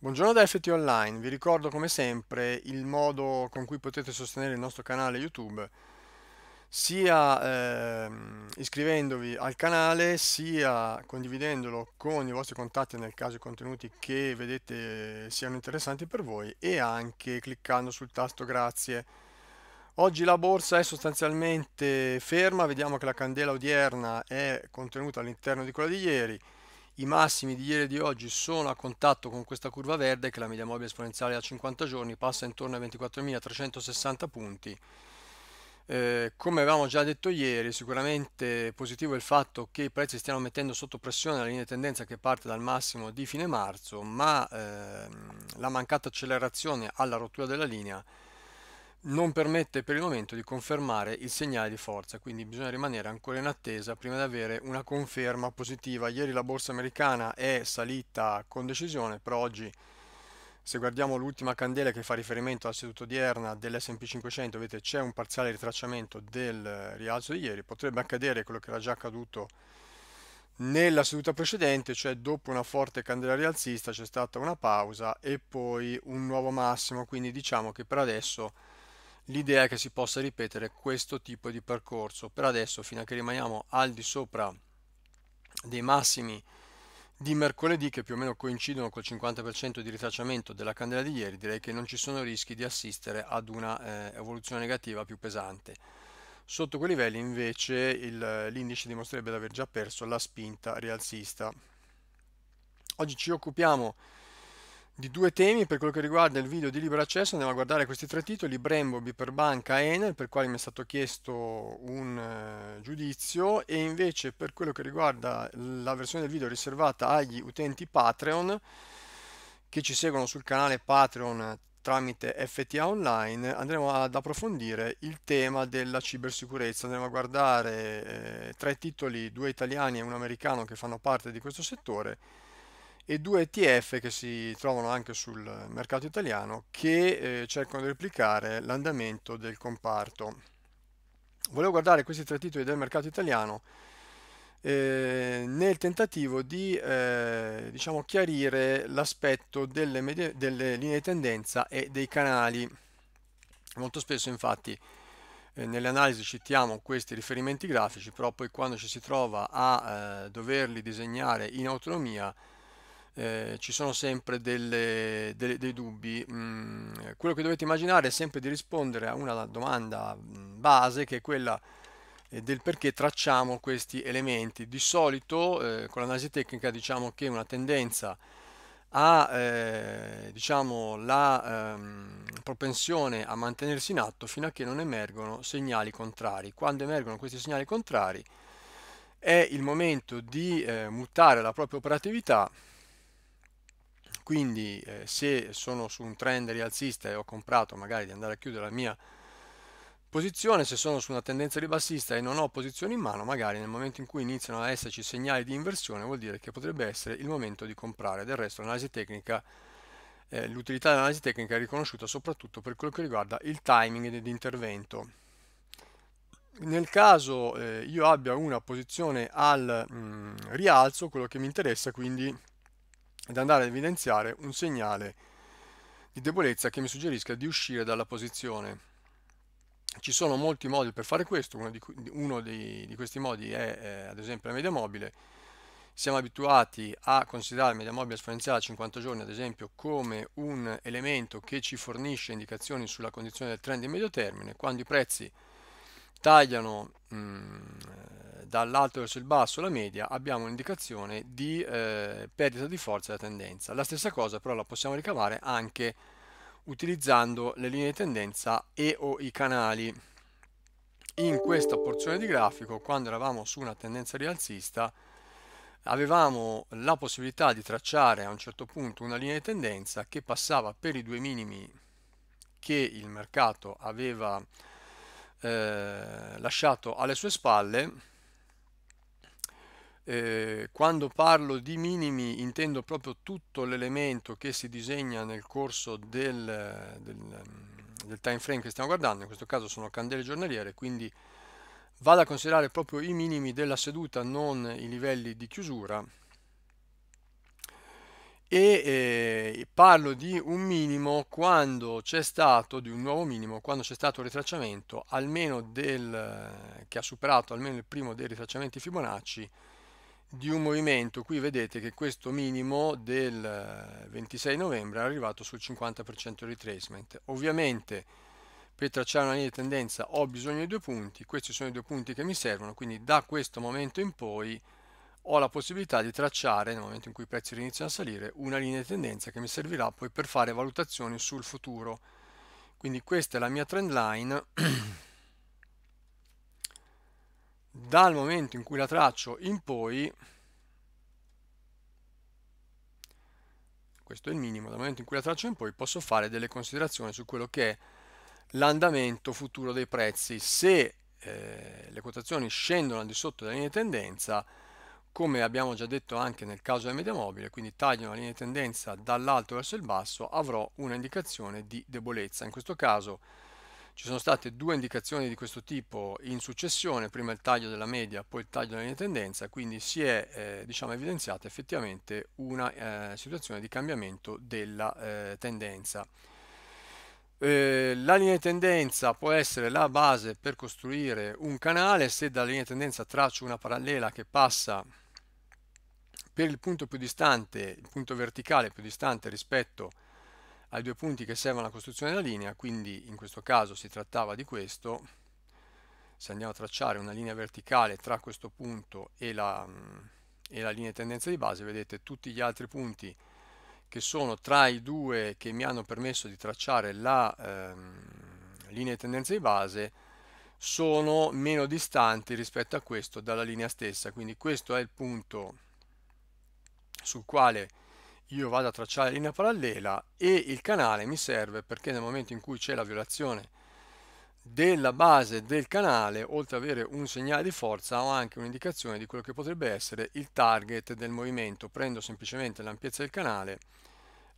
Buongiorno da FT Online, vi ricordo come sempre il modo con cui potete sostenere il nostro canale YouTube sia eh, iscrivendovi al canale sia condividendolo con i vostri contatti nel caso i contenuti che vedete siano interessanti per voi e anche cliccando sul tasto grazie. Oggi la borsa è sostanzialmente ferma, vediamo che la candela odierna è contenuta all'interno di quella di ieri i massimi di ieri e di oggi sono a contatto con questa curva verde che la media mobile esponenziale a 50 giorni passa intorno ai 24.360 punti. Eh, come avevamo già detto ieri, sicuramente positivo il fatto che i prezzi stiano mettendo sotto pressione la linea di tendenza che parte dal massimo di fine marzo, ma ehm, la mancata accelerazione alla rottura della linea non permette per il momento di confermare il segnale di forza, quindi bisogna rimanere ancora in attesa prima di avere una conferma positiva. Ieri la borsa americana è salita con decisione, però oggi se guardiamo l'ultima candela che fa riferimento alla seduta odierna dell'S&P 500, vedete c'è un parziale ritracciamento del rialzo di ieri, potrebbe accadere quello che era già accaduto nella seduta precedente, cioè dopo una forte candela rialzista c'è stata una pausa e poi un nuovo massimo, quindi diciamo che per adesso l'idea è che si possa ripetere questo tipo di percorso per adesso fino a che rimaniamo al di sopra dei massimi di mercoledì che più o meno coincidono col 50% di ritracciamento della candela di ieri direi che non ci sono rischi di assistere ad una eh, evoluzione negativa più pesante sotto quei livelli invece l'indice dimostrerebbe di aver già perso la spinta rialzista oggi ci occupiamo di di due temi per quello che riguarda il video di libero accesso andiamo a guardare questi tre titoli Brembo, Biperbanca e Enel per i quali mi è stato chiesto un eh, giudizio e invece per quello che riguarda la versione del video riservata agli utenti Patreon che ci seguono sul canale Patreon tramite FTA Online andremo ad approfondire il tema della cibersicurezza andremo a guardare eh, tre titoli, due italiani e un americano che fanno parte di questo settore e due ETF che si trovano anche sul mercato italiano che eh, cercano di replicare l'andamento del comparto. Volevo guardare questi tre titoli del mercato italiano eh, nel tentativo di eh, diciamo chiarire l'aspetto delle, delle, linee di tendenza e dei canali. Molto spesso infatti eh, nelle analisi citiamo questi riferimenti grafici, però poi quando ci si trova a eh, doverli disegnare in autonomia eh, ci sono sempre delle, delle, dei dubbi, mm, quello che dovete immaginare è sempre di rispondere a una domanda mm, base che è quella eh, del perché tracciamo questi elementi. Di solito eh, con l'analisi tecnica diciamo che una tendenza ha eh, diciamo, la ehm, propensione a mantenersi in atto fino a che non emergono segnali contrari. Quando emergono questi segnali contrari è il momento di eh, mutare la propria operatività quindi eh, se sono su un trend rialzista e ho comprato magari di andare a chiudere la mia posizione, se sono su una tendenza ribassista e non ho posizioni in mano, magari nel momento in cui iniziano a esserci segnali di inversione vuol dire che potrebbe essere il momento di comprare, del resto l'analisi tecnica eh, l'utilità dell'analisi tecnica è riconosciuta soprattutto per quello che riguarda il timing di intervento. Nel caso eh, io abbia una posizione al mh, mm, rialzo, quello che mi interessa quindi ed andare ad evidenziare un segnale di debolezza che mi suggerisca di uscire dalla posizione. Ci sono molti modi per fare questo, uno di, uno di, di questi modi è eh, ad esempio la media mobile, siamo abituati a considerare la media mobile esponenziale a 50 giorni ad esempio come un elemento che ci fornisce indicazioni sulla condizione del trend di medio termine quando i prezzi tagliano mh, mm, dall'alto verso il basso la media abbiamo un'indicazione di eh, perdita di forza della tendenza. La stessa cosa però la possiamo ricavare anche utilizzando le linee di tendenza e o i canali. In questa porzione di grafico, quando eravamo su una tendenza rialzista, avevamo la possibilità di tracciare a un certo punto una linea di tendenza che passava per i due minimi che il mercato aveva eh, lasciato alle sue spalle eh, quando parlo di minimi intendo proprio tutto l'elemento che si disegna nel corso del, del, del time frame che stiamo guardando, in questo caso sono candele giornaliere, quindi vado a considerare proprio i minimi della seduta, non i livelli di chiusura, e eh, parlo di un minimo quando c'è stato, di un nuovo minimo, quando c'è stato un ritracciamento almeno del, che ha superato almeno il primo dei ritracciamenti Fibonacci di un movimento qui vedete che questo minimo del 26 eh, novembre è arrivato sul 50% retracement ovviamente per tracciare una linea di tendenza ho bisogno di due punti questi sono i due punti che mi servono quindi da questo momento in poi ho la possibilità di tracciare nel momento in cui i prezzi iniziano a salire una linea di tendenza che mi servirà poi per fare valutazioni sul futuro quindi questa è la mia trend line dal momento in cui la traccio in poi questo è il minimo, dal momento in cui la traccio in poi posso fare delle considerazioni su quello che è l'andamento futuro dei prezzi. Se eh, le quotazioni scendono al di sotto della linea di tendenza, come abbiamo già detto anche nel caso della media mobile, quindi tagliano la linea di tendenza dall'alto verso il basso, avrò un'indicazione di debolezza. In questo caso ci sono state due indicazioni di questo tipo in successione, prima il taglio della media, poi il taglio della linea tendenza, quindi si è eh, diciamo, evidenziata effettivamente una eh, situazione di cambiamento della eh, tendenza. Eh, la linea di tendenza può essere la base per costruire un canale, se dalla linea di tendenza traccio una parallela che passa per il punto più distante, il punto verticale più distante rispetto a ai due punti che servono alla costruzione della linea, quindi in questo caso si trattava di questo, se andiamo a tracciare una linea verticale tra questo punto e la, mm, e la linea di tendenza di base, vedete tutti gli altri punti che sono tra i due che mi hanno permesso di tracciare la ehm, linea di tendenza di base sono meno distanti rispetto a questo dalla linea stessa, quindi questo è il punto sul quale io vado a tracciare linea parallela e il canale mi serve perché nel momento in cui c'è la violazione della base del canale, oltre ad avere un segnale di forza, ho anche un'indicazione di quello che potrebbe essere il target del movimento. Prendo semplicemente l'ampiezza del canale,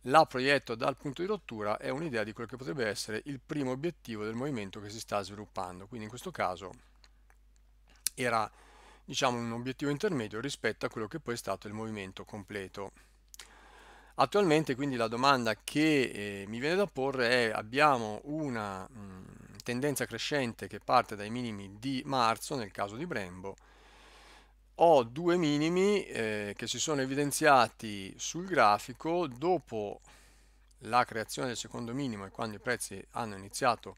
la proietto dal punto di rottura e ho un'idea di quello che potrebbe essere il primo obiettivo del movimento che si sta sviluppando. Quindi in questo caso era diciamo un obiettivo intermedio rispetto a quello che poi è stato il movimento completo. Attualmente quindi la domanda che eh, mi viene da porre è abbiamo una mh, mm, tendenza crescente che parte dai minimi di marzo nel caso di Brembo, ho due minimi eh, che si sono evidenziati sul grafico dopo la creazione del secondo minimo e quando i prezzi hanno iniziato a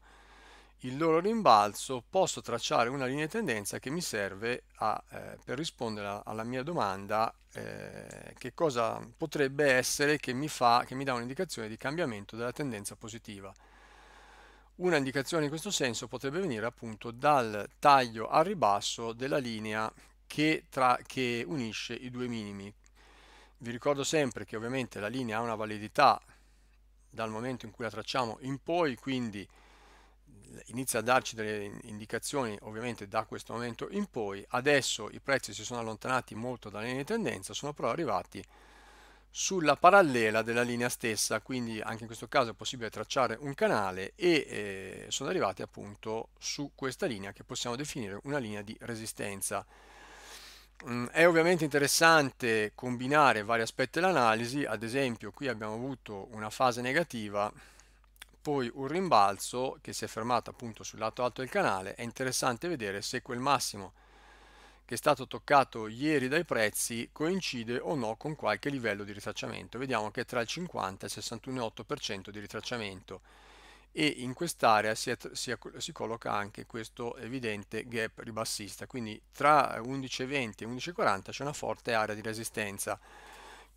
il loro rimbalzo posso tracciare una linea di tendenza che mi serve a, eh, per rispondere alla mia domanda eh, che cosa potrebbe essere che mi, fa, che mi dà un'indicazione di cambiamento della tendenza positiva. Una indicazione in questo senso potrebbe venire appunto dal taglio a ribasso della linea che, tra, che unisce i due minimi. Vi ricordo sempre che ovviamente la linea ha una validità dal momento in cui la tracciamo in poi, quindi inizia a darci delle indicazioni ovviamente da questo momento in poi adesso i prezzi si sono allontanati molto dalla linea di tendenza sono però arrivati sulla parallela della linea stessa quindi anche in questo caso è possibile tracciare un canale e eh, sono arrivati appunto su questa linea che possiamo definire una linea di resistenza mm, è ovviamente interessante combinare vari aspetti dell'analisi ad esempio qui abbiamo avuto una fase negativa poi un rimbalzo che si è fermato appunto sul lato alto del canale, è interessante vedere se quel massimo che è stato toccato ieri dai prezzi coincide o no con qualche livello di ritracciamento. Vediamo che è tra il 50 e il 61,8% di ritracciamento e in quest'area si, si, si, colloca anche questo evidente gap ribassista, quindi tra 11,20 e 11,40 c'è una forte area di resistenza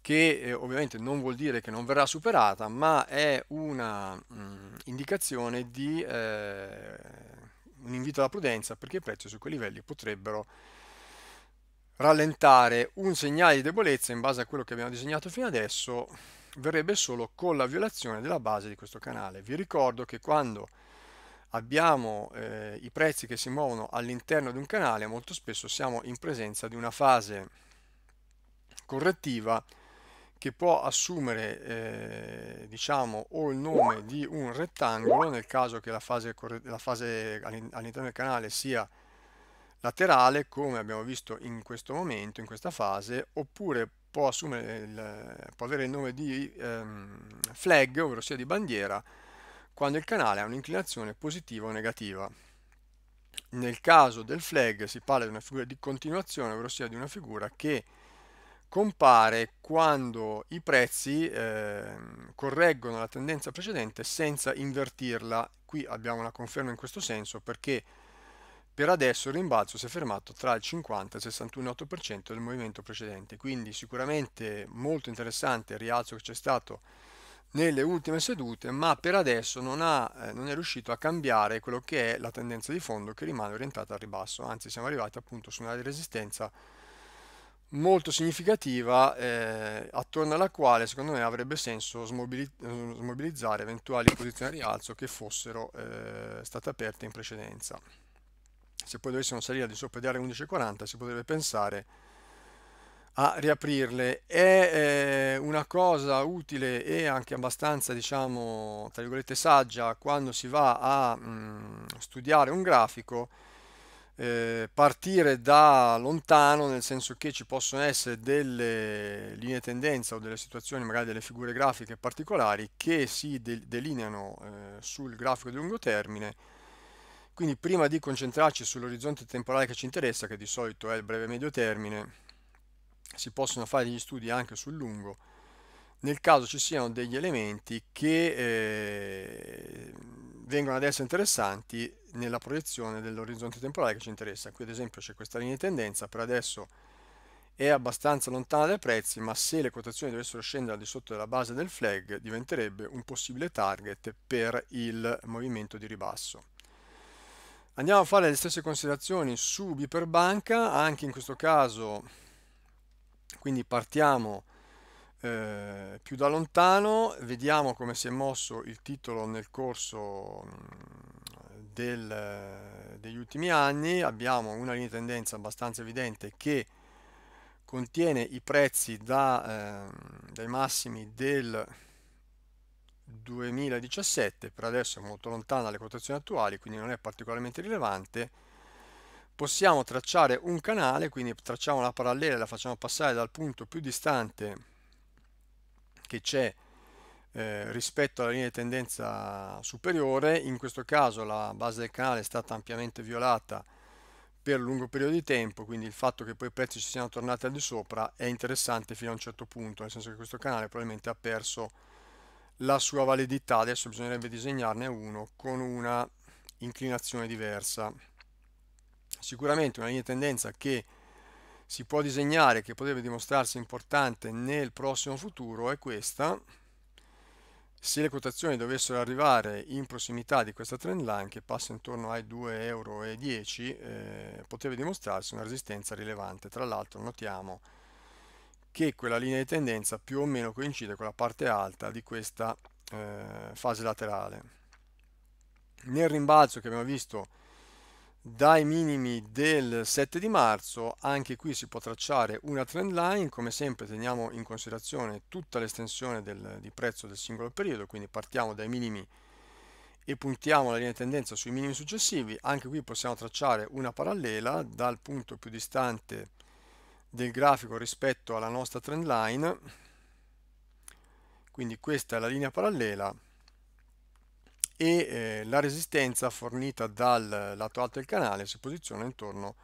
che eh, ovviamente non vuol dire che non verrà superata, ma è una mh, mm, indicazione di eh, un invito alla prudenza perché i prezzi su quei livelli potrebbero rallentare un segnale di debolezza in base a quello che abbiamo disegnato fino adesso verrebbe solo con la violazione della base di questo canale. Vi ricordo che quando abbiamo eh, i prezzi che si muovono all'interno di un canale molto spesso siamo in presenza di una fase correttiva che può assumere eh, diciamo o il nome di un rettangolo nel caso che la fase, la fase all'interno del canale sia laterale come abbiamo visto in questo momento in questa fase oppure può, il, può avere il nome di ehm, flag ovvero sia di bandiera quando il canale ha un'inclinazione positiva o negativa nel caso del flag si parla di una figura di continuazione ovvero sia di una figura che compare quando i prezzi eh, correggono la tendenza precedente senza invertirla. Qui abbiamo una conferma in questo senso perché per adesso il rimbalzo si è fermato tra il 50 e il 61,8% del movimento precedente, quindi sicuramente molto interessante il rialzo che c'è stato nelle ultime sedute, ma per adesso non, ha, eh, non, è riuscito a cambiare quello che è la tendenza di fondo che rimane orientata al ribasso, anzi siamo arrivati appunto su una resistenza molto significativa eh, attorno alla quale secondo me avrebbe senso eh, smobilizzare eventuali posizioni di rialzo che fossero eh, state aperte in precedenza. Se poi dovessimo salire al di sopra di area 11.40 si potrebbe pensare a riaprirle. È eh, una cosa utile e anche abbastanza, diciamo, tra virgolette saggia quando si va a mh, mm, studiare un grafico eh, partire da lontano, nel senso che ci possono essere delle linee tendenza o delle situazioni, magari delle figure grafiche particolari che si delineano eh, sul grafico di lungo termine. Quindi prima di concentrarci sull'orizzonte temporale che ci interessa, che di solito è il breve e medio termine, si possono fare degli studi anche sul lungo, nel caso ci siano degli elementi che eh, vengono ad essere interessanti nella proiezione dell'orizzonte temporale che ci interessa. Qui ad esempio c'è questa linea di tendenza, per adesso è abbastanza lontana dai prezzi, ma se le quotazioni dovessero scendere al di sotto della base del flag diventerebbe un possibile target per il movimento di ribasso. Andiamo a fare le stesse considerazioni su Biperbanca, anche in questo caso quindi partiamo eh, più da lontano, vediamo come si è mosso il titolo nel corso del, degli ultimi anni abbiamo una linea di tendenza abbastanza evidente che contiene i prezzi da, eh, dai massimi del 2017 per adesso è molto lontana dalle quotazioni attuali quindi non è particolarmente rilevante possiamo tracciare un canale quindi tracciamo la parallela e la facciamo passare dal punto più distante che c'è eh, rispetto alla linea di tendenza superiore, in questo caso la base del canale è stata ampiamente violata per lungo periodo di tempo, quindi il fatto che poi i prezzi ci siano tornati al di sopra è interessante fino a un certo punto, nel senso che questo canale probabilmente ha perso la sua validità, adesso bisognerebbe disegnarne uno con una inclinazione diversa. Sicuramente una linea di tendenza che si può disegnare, che potrebbe dimostrarsi importante nel prossimo futuro è questa, se le quotazioni dovessero arrivare in prossimità di questa trend line che passa intorno ai 2,10 euro eh, poteva dimostrarsi una resistenza rilevante tra l'altro notiamo che quella linea di tendenza più o meno coincide con la parte alta di questa eh, fase laterale nel rimbalzo che abbiamo visto dai minimi del 7 di marzo anche qui si può tracciare una trend line come sempre teniamo in considerazione tutta l'estensione di prezzo del singolo periodo quindi partiamo dai minimi e puntiamo la linea di tendenza sui minimi successivi anche qui possiamo tracciare una parallela dal punto più distante del grafico rispetto alla nostra trend line quindi questa è la linea parallela e eh, la resistenza fornita dal lato alto del canale si posiziona intorno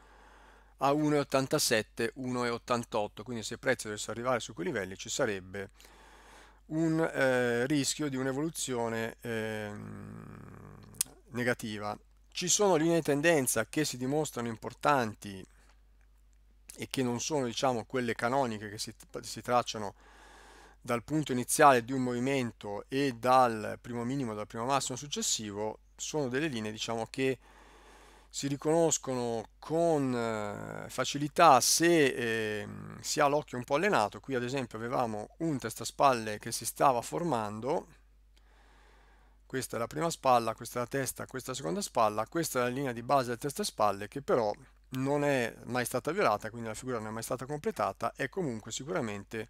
a 1,87 1,88 quindi se il prezzo dovesse arrivare su quei livelli ci sarebbe un eh, rischio di un'evoluzione eh, negativa ci sono linee di tendenza che si dimostrano importanti e che non sono diciamo quelle canoniche che si, si tracciano dal punto iniziale di un movimento e dal primo minimo, dal primo massimo successivo, sono delle linee diciamo, che si riconoscono con eh, facilità se eh, si ha l'occhio un po' allenato. Qui ad esempio avevamo un testaspalle che si stava formando, questa è la prima spalla, questa è la testa, questa è la seconda spalla, questa è la linea di base del testaspalle che però non è mai stata violata, quindi la figura non è mai stata completata, è comunque sicuramente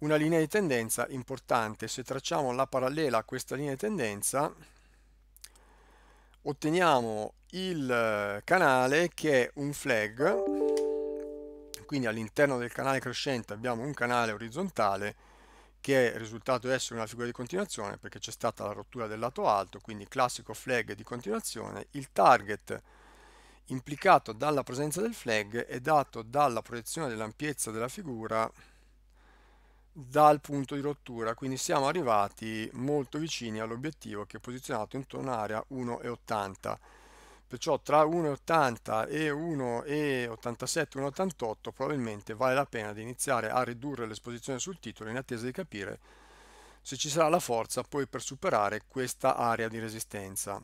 una linea di tendenza importante. Se tracciamo la parallela a questa linea di tendenza, otteniamo il canale che è un flag, quindi all'interno del canale crescente abbiamo un canale orizzontale che è risultato essere una figura di continuazione perché c'è stata la rottura del lato alto, quindi classico flag di continuazione. Il target implicato dalla presenza del flag è dato dalla proiezione dell'ampiezza della figura dal punto di rottura quindi siamo arrivati molto vicini all'obiettivo che è posizionato intorno all'area 1,80 perciò tra 1,80 e 1,87 1,88 probabilmente vale la pena di iniziare a ridurre l'esposizione sul titolo in attesa di capire se ci sarà la forza poi per superare questa area di resistenza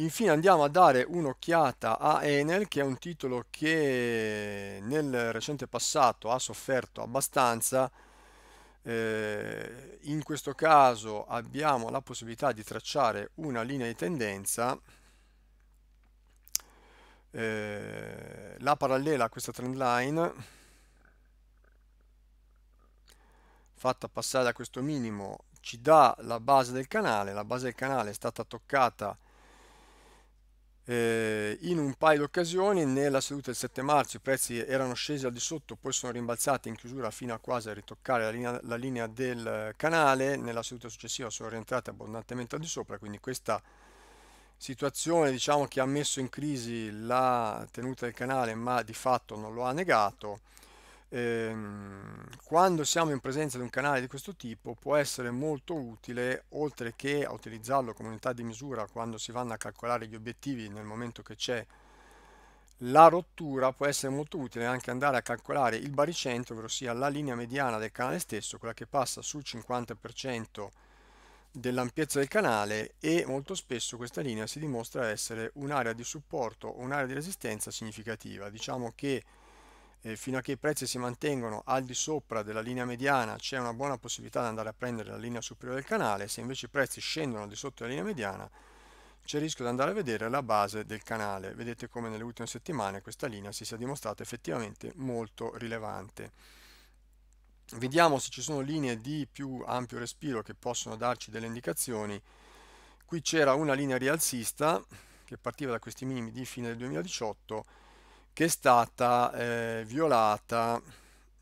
Infine andiamo a dare un'occhiata a Enel che è un titolo che nel recente passato ha sofferto abbastanza. Eh, in questo caso abbiamo la possibilità di tracciare una linea di tendenza. Eh, la parallela a questa trend line fatta passare a questo minimo ci dà la base del canale. La base del canale è stata toccata eh, in un paio di occasioni nella seduta del 7 marzo i prezzi erano scesi al di sotto poi sono rimbalzati in chiusura fino a quasi a ritoccare la linea, la linea del canale nella seduta successiva sono rientrati abbondantemente al di sopra quindi questa situazione diciamo che ha messo in crisi la tenuta del canale ma di fatto non lo ha negato ehm, quando siamo in presenza di un canale di questo tipo può essere molto utile, oltre che a utilizzarlo come unità di misura quando si vanno a calcolare gli obiettivi nel momento che c'è la rottura può essere molto utile anche andare a calcolare il baricentro, ovvero sia la linea mediana del canale stesso, quella che passa sul 50% dell'ampiezza del canale e molto spesso questa linea si dimostra essere un'area di supporto o un'area di resistenza significativa. Diciamo che eh, fino a che i prezzi si mantengono al di sopra della linea mediana c'è una buona possibilità di andare a prendere la linea superiore del canale, se invece i prezzi scendono al di sotto della linea mediana c'è il rischio di andare a vedere la base del canale. Vedete come nelle ultime settimane questa linea si sia dimostrata effettivamente molto rilevante. Vediamo se ci sono linee di più ampio respiro che possono darci delle indicazioni. Qui c'era una linea rialzista che partiva da questi minimi di fine del 2018 che è stata eh, violata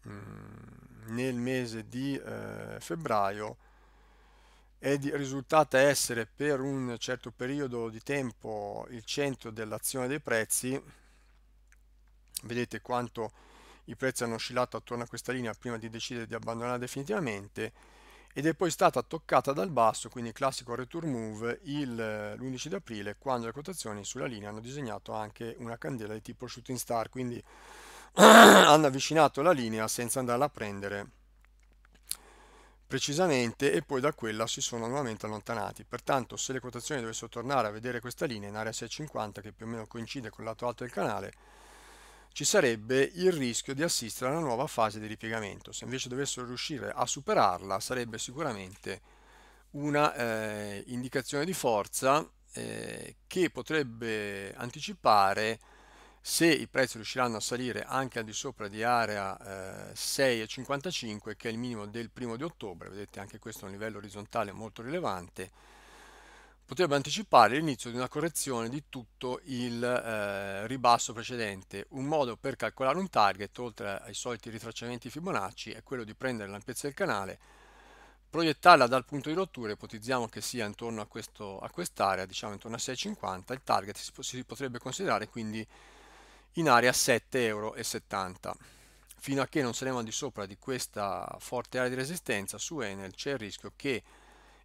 mh, mm, nel mese di eh, febbraio è risultata essere per un certo periodo di tempo il centro dell'azione dei prezzi vedete quanto i prezzi hanno oscillato attorno a questa linea prima di decidere di abbandonarla definitivamente ed è poi stata toccata dal basso, quindi classico return move, l'11 eh, di aprile, quando le quotazioni sulla linea hanno disegnato anche una candela di tipo shooting star, quindi hanno avvicinato la linea senza andarla a prendere precisamente e poi da quella si sono nuovamente allontanati. Pertanto se le quotazioni dovessero tornare a vedere questa linea in area 650 che più o meno coincide con il lato alto del canale, ci sarebbe il rischio di assistere a una nuova fase di ripiegamento. Se invece dovessero riuscire a superarla sarebbe sicuramente una eh, indicazione di forza eh, che potrebbe anticipare se i prezzi riusciranno a salire anche al di sopra di area eh, 6,55 che è il minimo del primo di ottobre, vedete anche questo è un livello orizzontale molto rilevante, potrebbe anticipare l'inizio di una correzione di tutto il eh, ribasso precedente. Un modo per calcolare un target, oltre ai soliti ritracciamenti Fibonacci, è quello di prendere l'ampiezza del canale, proiettarla dal punto di rottura, ipotizziamo che sia intorno a, quest'area, diciamo intorno a 6,50, il target si, si potrebbe considerare quindi in area 7,70 euro. Fino a che non saremo al di sopra di questa forte area di resistenza, su Enel c'è il rischio che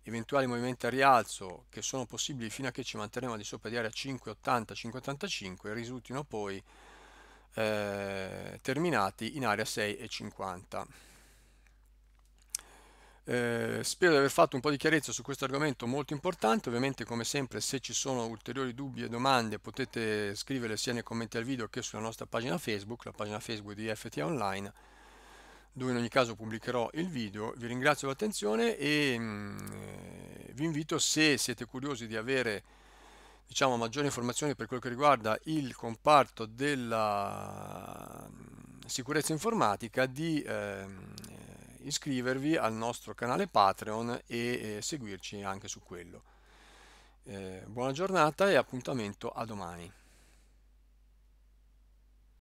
eventuali movimenti a rialzo che sono possibili fino a che ci manterremo di sopra di area 5,80-5,85 risultino poi eh, terminati in area 6,50. Eh, spero di aver fatto un po' di chiarezza su questo argomento molto importante, ovviamente come sempre se ci sono ulteriori dubbi e domande potete scriverle sia nei commenti al video che sulla nostra pagina Facebook, la pagina Facebook di FT Online dove in ogni caso pubblicherò il video. Vi ringrazio l'attenzione e mh, mm, eh, vi invito se siete curiosi di avere diciamo, maggiori informazioni per quello che riguarda il comparto della mm, sicurezza informatica di ehm, eh, iscrivervi al nostro canale Patreon e eh, seguirci anche su quello. Eh, buona giornata e appuntamento a domani.